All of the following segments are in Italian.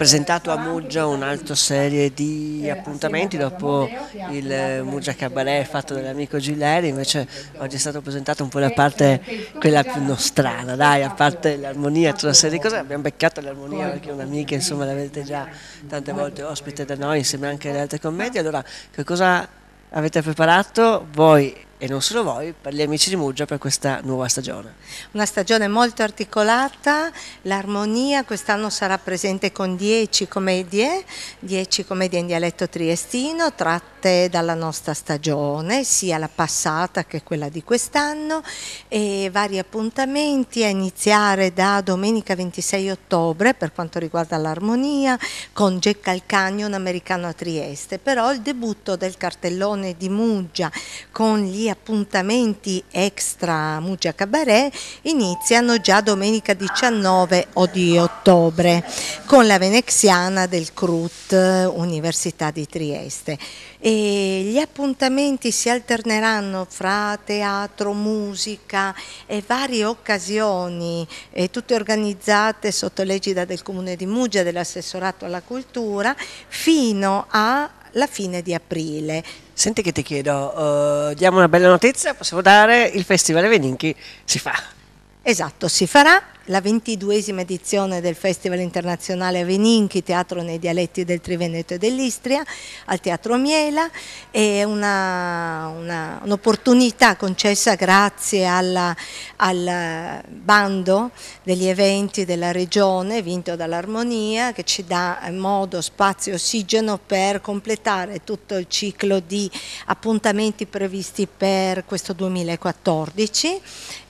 presentato a Muggia un'altra serie di appuntamenti dopo il eh, Muggia Cabaret fatto dall'amico Gilleri, invece oggi è stato presentato un po' la parte quella più nostrana, dai, a parte l'armonia, tutta una serie di cose, abbiamo beccato l'armonia perché un'amica, insomma, l'avete già tante volte ospite da noi insieme anche alle altre commedie, allora che cosa avete preparato voi e non solo voi, per gli amici di Muggia per questa nuova stagione. Una stagione molto articolata, l'armonia quest'anno sarà presente con 10 commedie, 10 commedie in dialetto triestino tratte dalla nostra stagione, sia la passata che quella di quest'anno e vari appuntamenti a iniziare da domenica 26 ottobre per quanto riguarda l'armonia con Jack Calcagno, un americano a Trieste, però il debutto del cartellone di Muggia con gli appuntamenti extra Muggia Cabaret iniziano già domenica 19 o di ottobre con la veneziana del CRUT Università di Trieste. E gli appuntamenti si alterneranno fra teatro, musica e varie occasioni, e eh, tutte organizzate sotto l'egida del Comune di Muggia, dell'assessorato alla cultura, fino alla fine di aprile Senti che ti chiedo, uh, diamo una bella notizia, possiamo dare il Festival Veninchi si fa. Esatto, si farà la ventiduesima edizione del Festival Internazionale Aveninchi, teatro nei dialetti del Triveneto e dell'Istria, al Teatro Miela, è un'opportunità un concessa grazie alla, al bando degli eventi della Regione, vinto dall'Armonia, che ci dà modo, spazio, ossigeno per completare tutto il ciclo di appuntamenti previsti per questo 2014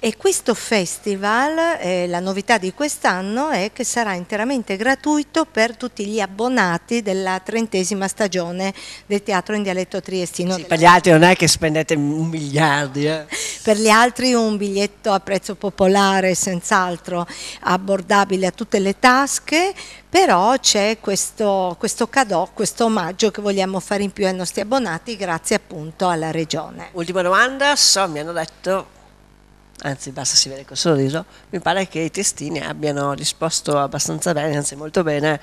e questo festival, eh, la nostra novità di quest'anno è che sarà interamente gratuito per tutti gli abbonati della trentesima stagione del teatro in dialetto triestino. Sì, per gli altri non è che spendete un miliardo. Eh. Per gli altri un biglietto a prezzo popolare, senz'altro abbordabile a tutte le tasche, però c'è questo, questo cadeau, questo omaggio che vogliamo fare in più ai nostri abbonati grazie appunto alla Regione. Ultima domanda, so, mi hanno detto anzi basta si vede col sorriso, mi pare che i testini abbiano risposto abbastanza bene, anzi molto bene,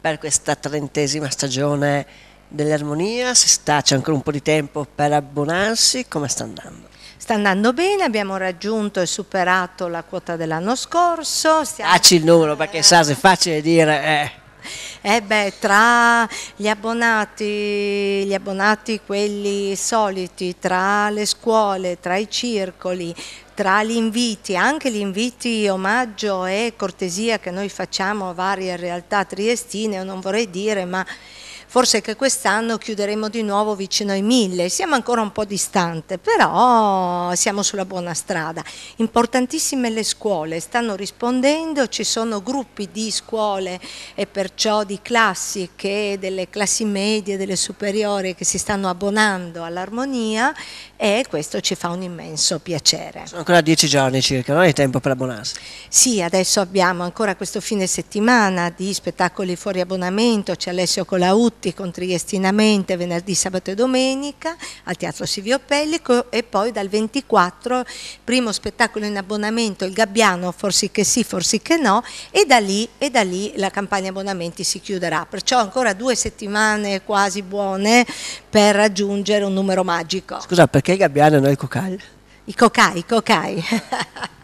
per questa trentesima stagione dell'armonia, si sta, c'è ancora un po' di tempo per abbonarsi, come sta andando? Sta andando bene, abbiamo raggiunto e superato la quota dell'anno scorso. Stiamo... Facci il numero perché eh. sa se è facile dire... Eh. Eh beh, tra gli abbonati, gli abbonati quelli soliti, tra le scuole, tra i circoli, tra gli inviti, anche gli inviti omaggio e cortesia che noi facciamo a varie realtà triestine, non vorrei dire, ma forse che quest'anno chiuderemo di nuovo vicino ai mille, siamo ancora un po' distante, però siamo sulla buona strada. Importantissime le scuole, stanno rispondendo, ci sono gruppi di scuole e perciò di classi che delle classi medie, delle superiori che si stanno abbonando all'armonia e questo ci fa un immenso piacere. Sono ancora dieci giorni circa, non hai tempo per abbonarsi? Sì, adesso abbiamo ancora questo fine settimana di spettacoli fuori abbonamento, c'è Alessio Colauti tutti con Triestinamente venerdì, sabato e domenica al Teatro Silvio Pellico e poi dal 24 primo spettacolo in abbonamento Il Gabbiano, forse che sì, forse che no e da lì, e da lì la campagna abbonamenti si chiuderà. Perciò ancora due settimane quasi buone per raggiungere un numero magico. Scusa, perché il Gabbiano e non il Cocai? I Cocai, i Cocai.